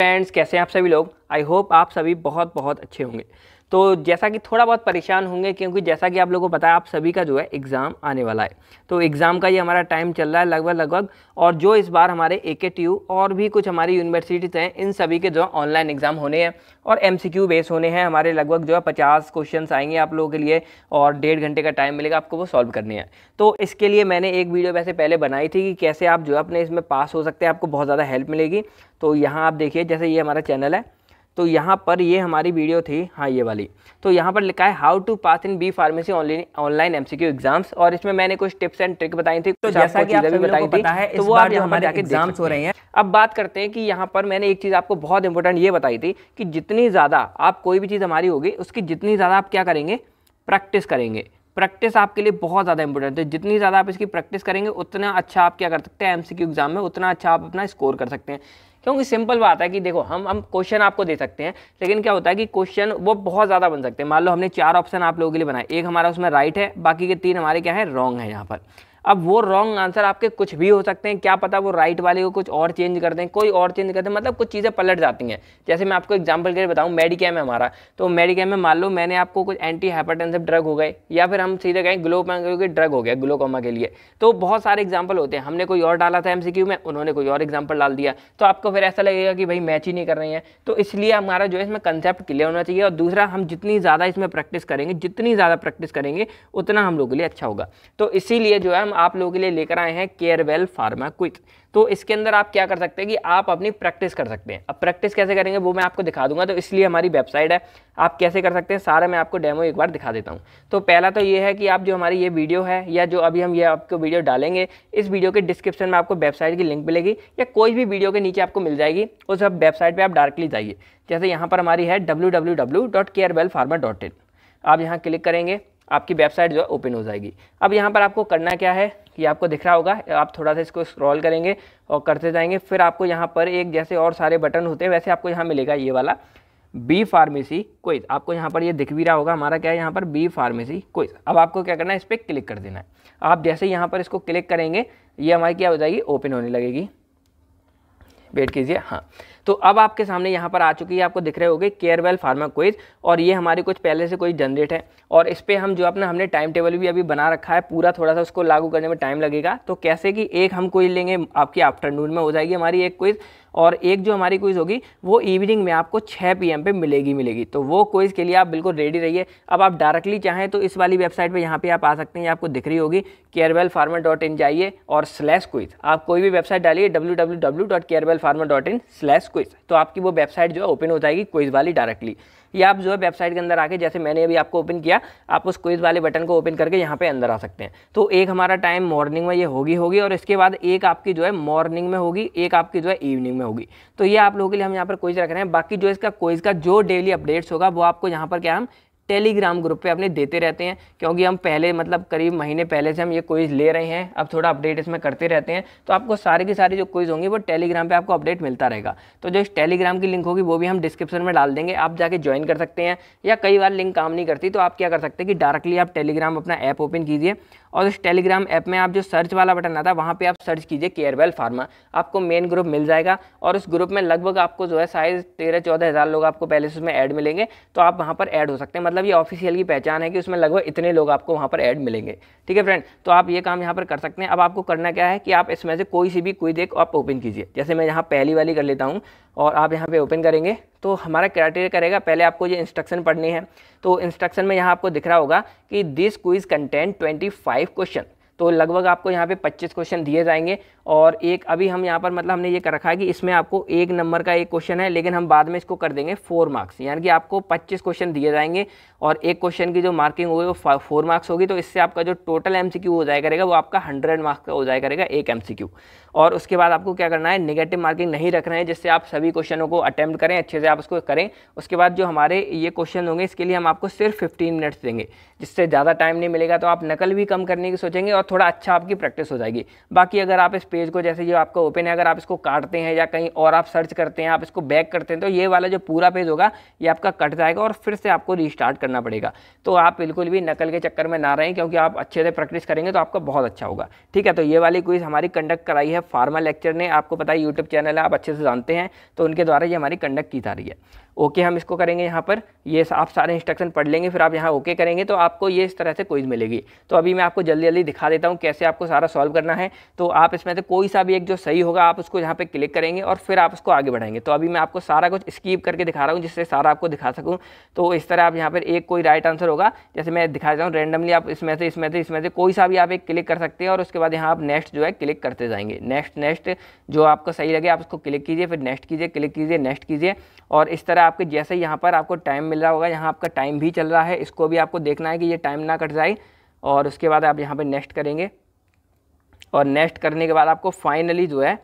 Friends कैसे हैं आप सभी लोग आई होप आप सभी बहुत बहुत अच्छे होंगे तो जैसा कि थोड़ा बहुत परेशान होंगे क्योंकि जैसा कि आप लोगों को पता है आप सभी का जो है एग्ज़ाम आने वाला है तो एग्ज़ाम का ये हमारा टाइम चल रहा है लगभग लगभग और जो इस बार हमारे ए के टी और भी कुछ हमारी यूनिवर्सिटीज़ हैं इन सभी के जो ऑनलाइन एग्ज़ाम होने हैं और एम सी क्यू बेस होने हैं हमारे लगभग जो है पचास क्वेश्चन आएंगे आप लोगों के लिए और डेढ़ घंटे का टाइम मिलेगा आपको वो सॉल्व करने हैं तो इसके लिए मैंने एक वीडियो वैसे पहले बनाई थी कि कैसे आप जो है अपने इसमें पास हो सकते हैं आपको बहुत ज़्यादा हेल्प मिलेगी तो यहाँ आप देखिए जैसे ये हमारा चैनल है तो यहाँ पर ये हमारी वीडियो थी हाँ ये वाली तो यहाँ पर लिखा है how to pass in B pharmacy online MCQ C exams और इसमें मैंने कुछ टिप्स एंड ट्रिक बताई थी तो जैसा कि आपने बताई थी है, तो वो आप यहाँ पर एग्जाम्स हो रहे हैं अब बात करते हैं कि यहाँ पर मैंने एक चीज़ आपको बहुत इंपॉर्टेंट ये बताई थी कि जितनी ज़्यादा आप कोई भी चीज़ हमारी होगी उसकी जितनी ज़्यादा आप क्या करेंगे प्रैक्टिस करेंगे प्रैक्टिस आपके लिए बहुत ज़्यादा इंपॉर्टेंट है जितनी ज़्यादा आप इसकी प्रैक्टिस करेंगे उतना अच्छा आप क्या कर सकते हैं एमसीक्यू एग्जाम में उतना अच्छा आप अपना स्कोर कर सकते हैं क्योंकि सिंपल बात है कि देखो हम हम क्वेश्चन आपको दे सकते हैं लेकिन क्या होता है कि क्वेश्चन वो बहुत ज़्यादा बन सकते हैं मान लो हमने चार ऑप्शन आप लोगों के लिए बनाए एक हमारा उसमें राइट है बाकी के तीन हमारे क्या है रॉन्ग है यहाँ पर अब वो रॉन्ग आंसर आपके कुछ भी हो सकते हैं क्या पता वो राइट वाले को कुछ और चेंज कर दें कोई और चेंज कर दें मतलब कुछ चीज़ें पलट जाती हैं जैसे मैं आपको एग्जाम्पल के लिए बताऊँ मेडिकेम है हमारा तो मेडिकेम में मान लो मैंने आपको कुछ एंटी हाइपरटेंसिव ड्रग हो गए या फिर हम सीधे कहें ग्लोकोमा क्योंकि ड्रग हो गया ग्लोकोमा के लिए तो बहुत सारे एग्जाम्पल होते हैं हमने कोई और डाला था एमसीक्यू में उन्होंने कोई और एग्जाम्पल डाल दिया तो आपको फिर ऐसा लगेगा कि भाई मैच ही नहीं कर रही हैं तो इसलिए हमारा जो है इसमें कंसेप्ट क्लियर होना चाहिए और दूसरा हम जितनी ज़्यादा इसमें प्रैक्टिस करेंगे जितनी ज़्यादा प्रैक्टिस करेंगे उतना हम लोग के लिए अच्छा होगा तो इसीलिए जो है हम आप लोगों के लिए लेकर आए हैं केयरवेल फार्मा क्विक तो इसके अंदर आप क्या कर सकते हैं कि आप अपनी प्रैक्टिस कर सकते हैं अब प्रैक्टिस कैसे करेंगे वो मैं आपको दिखा दूंगा तो इसलिए हमारी वेबसाइट है आप कैसे कर सकते हैं सारा मैं आपको डेमो एक बार दिखा देता हूँ तो पहला तो ये है कि आप जो हमारी ये वीडियो है या जो अभी हम ये आपको वीडियो डालेंगे इस वीडियो के डिस्क्रिप्शन में आपको वेबसाइट की लिंक मिलेगी या कोई भी वीडियो के नीचे आपको मिल जाएगी उस वेबसाइट पर आप डायरेक्टली जाइए जैसे यहाँ पर हमारी है डब्ल्यू आप यहाँ क्लिक करेंगे आपकी वेबसाइट जो है ओपन हो जाएगी अब यहाँ पर आपको करना क्या है कि आपको दिख रहा होगा आप थोड़ा सा इसको स्क्रॉल करेंगे और करते जाएंगे फिर आपको यहाँ पर एक जैसे और सारे बटन होते हैं वैसे आपको यहाँ मिलेगा ये वाला बी फार्मेसी कोई आपको यहाँ पर ये दिख भी रहा होगा हमारा क्या है यहाँ पर बी फार्मेसी कोई अब आपको क्या करना है इस पर क्लिक कर देना है आप जैसे यहाँ पर इसको क्लिक करेंगे ये हमारी क्या हो जाएगी ओपन होने लगेगी वेट कीजिए हाँ तो अब आपके सामने यहाँ पर आ चुकी है आपको दिख रहे गए केयरवेल फार्मा क्विज और ये हमारी कुछ पहले से कोई जनरेट है और इस पर हम जो अपना हमने टाइम टेबल भी अभी बना रखा है पूरा थोड़ा सा उसको लागू करने में टाइम लगेगा तो कैसे कि एक हम क्विज लेंगे आपकी आफ्टरनून में हो जाएगी हमारी एक क्विज़ और एक जो हमारी क्विज़ होगी वो इवनिंग में आपको 6 पीएम पे मिलेगी मिलेगी तो वो क्विज़ के लिए आप बिल्कुल रेडी रहिए अब आप डायरेक्टली चाहें तो इस वाली वेबसाइट पर यहाँ पर आप आ सकते हैं आपको दिख रही होगी केयरवेल डॉट इन जाइए और स्लैश क्विज आप कोई भी वेबसाइट डालिए W W W dot dot in slash quiz तो आपकी वो वेबसाइट जो है ओपन हो जाएगी क्विज़ वाली डायरेक्टली या आप जो है वेबसाइट के अंदर आके जैसे मैंने अभी आपको ओपन किया आप उस क्विज वाले बटन को ओपन करके यहाँ पे अंदर आ सकते हैं तो एक हमारा टाइम मॉर्निंग में ये होगी होगी और इसके बाद एक आपकी जो है मॉर्निंग में होगी एक आपकी जो है इवनिंग में होगी तो ये आप लोगों के लिए हम यहाँ पर क्विज रख रहे हैं बाकी जो इसका क्विज का जो डेली अपडेट्स होगा वो आपको यहाँ पर क्या हम टेलीग्राम ग्रुप पे अपने देते रहते हैं क्योंकि हम पहले मतलब करीब महीने पहले से हम ये क्विज ले रहे हैं अब थोड़ा अपडेट इसमें करते रहते हैं तो आपको सारे की सारी जो क्विज होंगी वो टेलीग्राम पे आपको अपडेट मिलता रहेगा तो जो इस टेलीग्राम की लिंक होगी वो भी हम डिस्क्रिप्शन में डाल देंगे आप जाके ज्वाइन कर सकते हैं या कई बार लिंक काम नहीं करती तो आप क्या कर सकते हैं कि डायरेक्टली आप टेलीग्राम अपना ऐप ओपन कीजिए और उस टेलीग्राम ऐप में आप जो सर्च वाला बटन आता है वहाँ पर आप सर्च कीजिए केयरवेल फार्मा आपको मेन ग्रुप मिल जाएगा और उस ग्रुप में लगभग आपको जो है शायद तेरह चौदह हज़ार लोग आपको पहले से उसमें ऐड मिलेंगे तो आप वहाँ पर ऐड हो सकते हैं मतलब मतलब ये ऑफिशियल की पहचान है कि उसमें लगभग इतने लोग आपको वहाँ पर ऐड मिलेंगे ठीक है फ्रेंड तो आप ये काम यहाँ पर कर सकते हैं अब आपको करना क्या है कि आप इसमें से कोई सी भी कोई देख आप ओपन कीजिए जैसे मैं यहाँ पहली वाली कर लेता हूँ और आप यहाँ पे ओपन करेंगे तो हमारा क्राइटेरिया करेगा पहले आपको ये इंस्ट्रक्शन पढ़नी है तो इंस्ट्रक्शन में यहाँ आपको दिख रहा होगा कि this quiz content twenty question तो लगभग आपको यहाँ पे 25 क्वेश्चन दिए जाएंगे और एक अभी हम यहाँ पर मतलब हमने ये कर रखा है कि इसमें आपको एक नंबर का एक क्वेश्चन है लेकिन हम बाद में इसको कर देंगे फोर मार्क्स यानी कि आपको पच्चीस क्वेश्चन दिए जाएंगे और एक क्वेश्चन की जो मार्किंग होगी वो फोर मार्क्स होगी तो इससे आपका जो टोटल एम हो जाया करेगा वो आपका हंड्रेड मार्क्स का हो जाया करेगा एक एम और उसके बाद आपको क्या करना है निगेटिव मार्किंग नहीं रख रहे हैं जिससे आप सभी क्वेश्चनों को अटैम्प्ट करें अच्छे से आप उसको करें उसके बाद जो हमारे ये क्वेश्चन होंगे इसके लिए हम आपको सिर्फ फिफ्टीन मिनट्स देंगे जिससे ज़्यादा टाइम नहीं मिलेगा तो आप नकल भी कम करने की सोचेंगे और और थोड़ा अच्छा आपकी प्रैक्टिस हो जाएगी बाकी अगर आप इस पेज को जैसे ये आपका ओपन है अगर आप इसको काटते हैं या कहीं और आप सर्च करते हैं आप इसको बैक करते हैं तो ये वाला जो पूरा पेज होगा ये आपका कट जाएगा और फिर से आपको रिस्टार्ट करना पड़ेगा तो आप बिल्कुल भी नकल के चक्कर में ना रहें क्योंकि आप अच्छे से प्रैक्टिस करेंगे तो आपका बहुत अच्छा होगा ठीक है तो ये वाली क्विज़ हमारी कंडक्ट कराई है फार्मा लेक्चर ने आपको पता है यूट्यूब चैनल है आप अच्छे से जानते हैं तो उनके द्वारा ये हमारी कंडक्ट की जा रही है ओके हम इसको करेंगे यहाँ पर ये आप सारे इंस्ट्रक्शन पढ़ लेंगे फिर आप यहाँ ओके करेंगे तो आपको ये इस तरह से कोइज मिलेगी तो अभी मैं आपको जल्दी जल्दी दिखा देता हूँ कैसे आपको सारा सॉल्व करना है तो आप इसमें से कोई सा भी एक जो सही होगा आप उसको यहाँ पर क्लिक करेंगे और फिर आप उसको आगे बढ़ाएंगे तो अभी मैं आपको सारा कुछ स्कीप करके दिखा रहा हूँ जिससे सारा आपको दिखा सकूँ तो इस तरह आप यहाँ पर एक कोई राइट आंसर होगा जैसे मैं दिखा देता हूँ रेंडमली आप इसमें से इसमें से इसमें से कोई सा भी आप एक क्लिक कर सकते हैं और उसके बाद यहाँ आप नेक्स्ट जो है क्लिक करते जाएंगे नेक्स्ट नेक्स्ट जो आपको सही लगे आप उसको क्लिक कीजिए फिर नेक्स्ट कीजिए क्लिक कीजिए नेक्स्ट कीजिए और इस तरह आपके जैसे यहाँ पर आपको टाइम मिल रहा होगा यहाँ आपका टाइम भी चल रहा है इसको भी आपको देखना है कि ये टाइम ना कट जाए और उसके बाद आप यहाँ पर नेक्स्ट करेंगे और नेक्स्ट करने के बाद आपको फाइनली जो है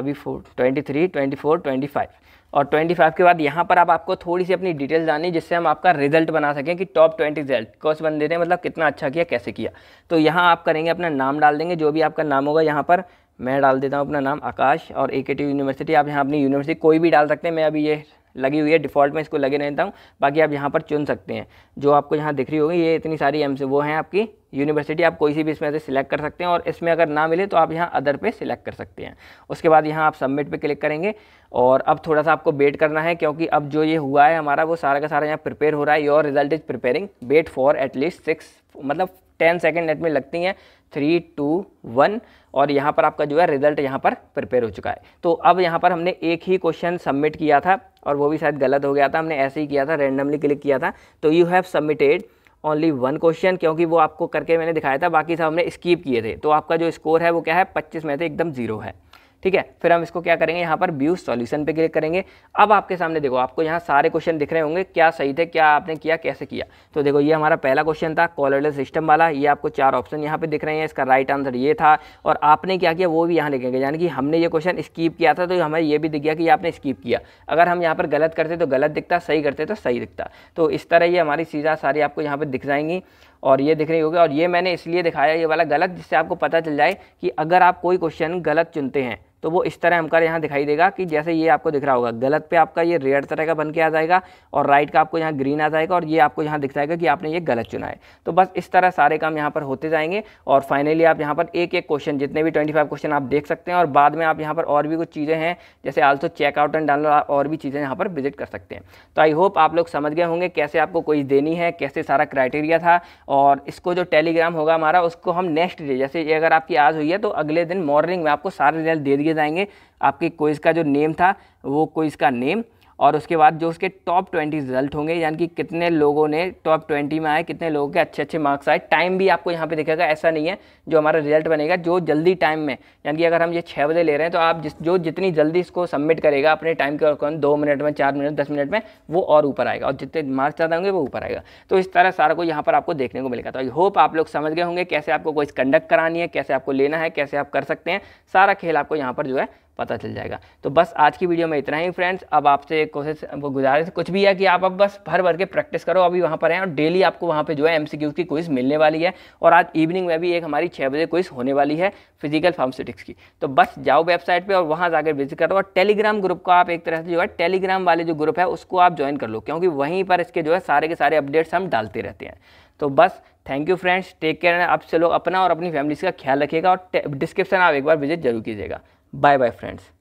अभी for twenty three twenty four twenty five और ट्वेंटी फाइव के बाद यहाँ पर आप आपको थोड़ी सी अपनी डिटेल डालनी जिससे हम आपका रिजल्ट बना सकें कि टॉप ट्वेंटी रिजल्ट कौस बंदे ने मतलब कितना अच्छा किया कैसे किया तो यहाँ आप करेंगे अपना नाम डाल देंगे जो भी आपका नाम होगा यहाँ पर मैं डाल देता हूँ अपना नाम आकाश और ए यूनिवर्सिटी आप यहाँ अपनी यूनिवर्सिटी कोई भी डाल सकते हैं मैं अभी ये लगी हुई है डिफ़ॉल्ट में इसको लगे रहता हूँ बाकी आप यहाँ पर चुन सकते हैं जो आपको यहाँ दिख रही होगी ये इतनी सारी एम से वो हैं आपकी यूनिवर्सिटी आप कोई सी भी इसमें से सिलेक्ट कर सकते हैं और इसमें अगर ना मिले तो आप यहाँ अदर पे सिलेक्ट कर सकते हैं उसके बाद यहाँ आप सबमिट पे क्लिक करेंगे और अब थोड़ा सा आपको वेट करना है क्योंकि अब जो ये हुआ है हमारा वो सारा का सारा यहाँ प्रिपेयर हो रहा है your result is preparing wait for at least six मतलब टेन सेकेंड नेट में लगती हैं थ्री टू वन और यहाँ पर आपका जो है रिजल्ट यहाँ पर प्रिपेयर हो चुका है तो अब यहाँ पर हमने एक ही क्वेश्चन सबमिट किया था और वो भी शायद गलत हो गया था हमने ऐसे ही किया था रेंडमली क्लिक किया था तो you have submitted only one question क्योंकि वो आपको करके मैंने दिखाया था बाकी सब हमने स्कीप किए थे तो आपका जो स्कोर है वो क्या है पच्चीस में से एकदम जीरो है ठीक है फिर हम इसको क्या करेंगे यहाँ पर व्यू सॉल्यूशन पे क्लिक करेंगे अब आपके सामने देखो आपको यहाँ सारे क्वेश्चन दिख रहे होंगे क्या सही थे क्या आपने किया कैसे किया तो देखो ये हमारा पहला क्वेश्चन था कॉलरल सिस्टम वाला ये आपको चार ऑप्शन यहाँ पे दिख रहे हैं इसका राइट आंसर ये था और आपने क्या किया वो भी यहाँ लिखेंगे यानी कि हमने ये क्वेश्चन स्कीप किया था तो हमें ये भी दिख गया कि आपने स्कीप किया अगर हम यहाँ पर गलत करते तो गलत दिखता सही करते तो सही दिखता तो इस तरह ये हमारी चीज़ें सारी आपको यहाँ पर दिख जाएंगी और ये दिख रही होगी और ये मैंने इसलिए दिखाया ये वाला गलत जिससे आपको पता चल जाए कि अगर आप कोई क्वेश्चन गलत चुनते हैं तो वो इस तरह हमका यहाँ दिखाई देगा कि जैसे ये आपको दिख रहा होगा गलत पे आपका ये रेड तरह का बन के आ जाएगा और राइट का आपको यहाँ ग्रीन आ जाएगा और ये आपको यहाँ दिख जाएगा कि आपने ये गलत चुना है तो बस इस तरह सारे काम यहाँ पर होते जाएंगे और फाइनली आप यहाँ पर एक एक क्वेश्चन जितने भी ट्वेंटी क्वेश्चन आप देख सकते हैं और बाद में आप यहाँ पर और भी कुछ चीज़ें हैं जैसे आल्सो चेकआउट एंड डाउनलोड और भी चीज़ें यहाँ पर विजिट कर सकते हैं तो आई होप आप लोग समझ गए होंगे कैसे आपको कोई देनी है कैसे सारा क्राइटेरिया था और इसको जो टेलीग्राम होगा हमारा उसको हम नेक्स्ट डे जैसे ये अगर आपकी आज हुई है तो अगले दिन मॉर्निंग में आपको सारे रिजल्ट दे दिए जाएंगे आएंगे आपके क्विज का जो नेम था वो क्विज का नेम और उसके बाद जो उसके टॉप ट्वेंटी रिजल्ट होंगे यानी कि कितने लोगों ने टॉप ट्वेंटी में आए कितने लोगों के अच्छे अच्छे मार्क्स आए टाइम भी आपको यहाँ पे दिखेगा ऐसा नहीं है जो हमारा रिजल्ट बनेगा जो जल्दी टाइम में यानी कि अगर हम ये छः बजे ले रहे हैं तो आप जिस जो जितनी जल्दी इसको सबमिट करेगा अपने टाइम के अकॉर्डिंग दो मिनट में चार मिनट दस मिनट में वो और ऊपर आएगा और जितने मार्क्स ज़्यादा होंगे वो ऊपर आएगा तो इस तरह सारा को यहाँ पर आपको देखने को मिलेगा तो आई होप आप लोग समझ गए होंगे कैसे आपको कोई कंडक्ट करानी है कैसे आपको लेना है कैसे आप कर सकते हैं सारा खेल आपको यहाँ पर जो है पता चल जाएगा तो बस आज की वीडियो में इतना ही फ्रेंड्स अब आपसे कोशिश वो गुजारिश कुछ भी है कि आप अब बस भर भर के प्रैक्टिस करो अभी वहाँ पर हैं और डेली आपको वहाँ पे जो है एम की क्विज मिलने वाली है और आज इवनिंग में भी एक हमारी छः बजे क्विज होने वाली है फिजिकल फार्मास्यूटिक्स की तो बस जाओ वेबसाइट पर और वहाँ जाकर विजिट करो और टेलीग्राम ग्रुप को आप एक तरह से जो है टेलीग्राम वाले जो ग्रुप है उसको आप ज्वाइन कर लो क्योंकि वहीं पर इसके जो है सारे के सारे अपडेट्स हम डालते रहते हैं तो बस thank you friends take care आप चलो अपना और अपनी फैमिलीज का ख्याल रखिएगा और डिस्क्रिप्शन आप एक बार विजिट जरूर कीजिएगा Bye bye friends.